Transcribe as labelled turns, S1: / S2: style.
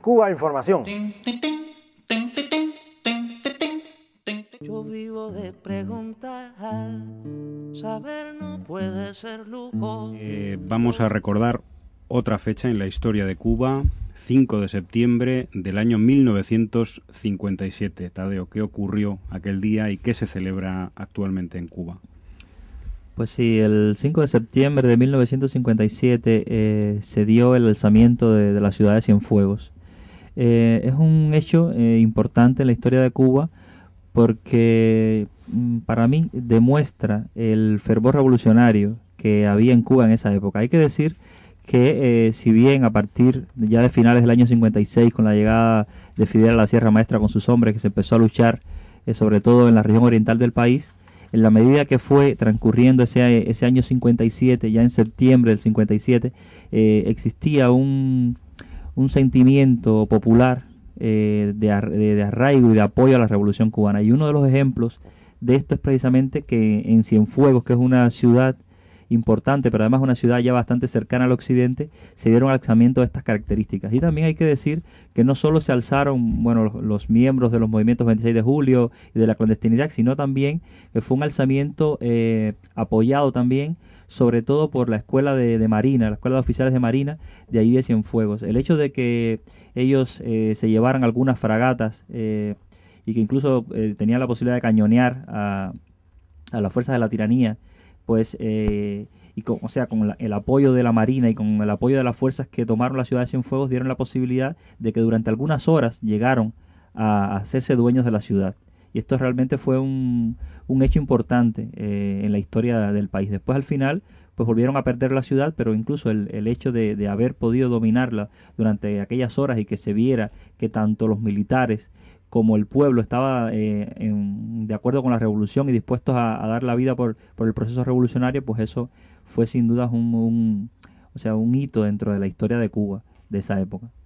S1: Cuba Información.
S2: Yo vivo de preguntar, saber no puede ser lujo. Eh,
S1: vamos a recordar otra fecha en la historia de Cuba, 5 de septiembre del año 1957. Tadeo, ¿qué ocurrió aquel
S2: día y qué se celebra actualmente en Cuba? Pues sí, el 5 de septiembre de 1957 eh, se dio el alzamiento de, las ciudades en fuegos eh, es un hecho eh, importante en la historia de Cuba porque mm, para mí demuestra el fervor revolucionario que había en Cuba en esa época. Hay que decir que eh, si bien a partir ya de finales del año 56 con la llegada de Fidel a la Sierra Maestra con sus hombres que se empezó a luchar sobre todo en la región oriental del país, en la medida que fue transcurriendo ese, ese año 57, ya en septiembre del 57, existía un un sentimiento popular eh, de, de, arraigo y de apoyo a la revolución cubana. Y uno de los ejemplos de esto es precisamente que en Cienfuegos, que es una ciudad importante, pero además una ciudad ya bastante cercana al occidente, se dieron alzamiento de estas características. Y también hay que decir que no solo se alzaron bueno, los, miembros de los movimientos 26 de julio y de la clandestinidad, sino también que fue un alzamiento eh, apoyado también sobre todo por la escuela de, Marina, la escuela de oficiales de Marina de ahí de Cienfuegos. El hecho de que ellos eh, se llevaran algunas fragatas eh, y que incluso tenían la posibilidad de cañonear a, a las fuerzas de la tiranía pues, eh, y con, o sea, con el apoyo de la Marina y con el apoyo de las fuerzas que tomaron la ciudad de Cienfuegos, dieron la posibilidad de que durante algunas horas llegaron a, hacerse dueños de la ciudad. Y esto realmente fue un, hecho importante eh, en la historia del país. Después, al final, pues volvieron a perder la ciudad, pero incluso el, hecho de, de haber podido dominarla durante aquellas horas y que se viera que tanto los militares como el pueblo estaba eh, de acuerdo con la revolución y dispuestos a, dar la vida por, el proceso revolucionario, pues eso fue sin duda un, o sea, un hito dentro de la historia de Cuba de esa época.